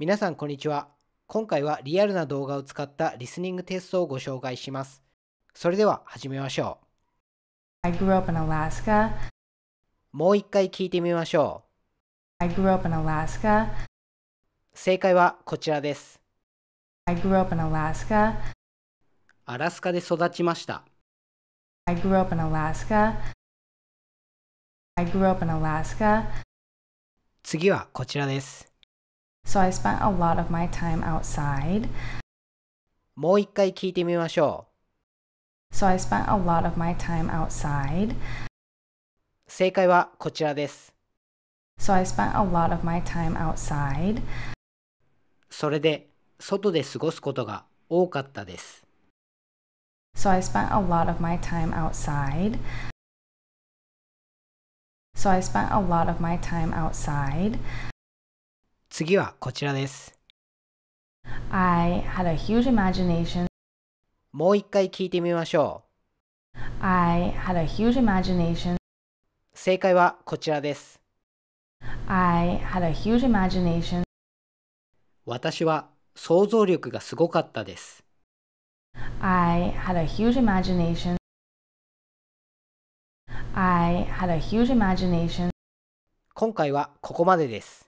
皆さんこんにちは。今回はリアルな動画を使ったリスニングテストをご紹介します。それでは始めましょう。もう一回聞いてみましょう。正解はこちらです。アラスカで育ちました。I grew up in Alaska. I grew up in Alaska. 次はこちらです。So I spent a lot of my time outside. もう一回聞いてみましょう。So I spent a lot of my time outside. 正解はこちらです。So I spent a lot of my time outside. それで、外で過ごすことが多かったです。So I spent a lot of my time outside. So I spent a lot of my time outside. 次はこちらです。I had a huge imagination. もう一回聞いてみましょう。I had a huge imagination. 正解はこちらです。I had a huge imagination. 私は想像力がすごかったです。I had a huge imagination. I had a huge imagination. 今回はここまでです。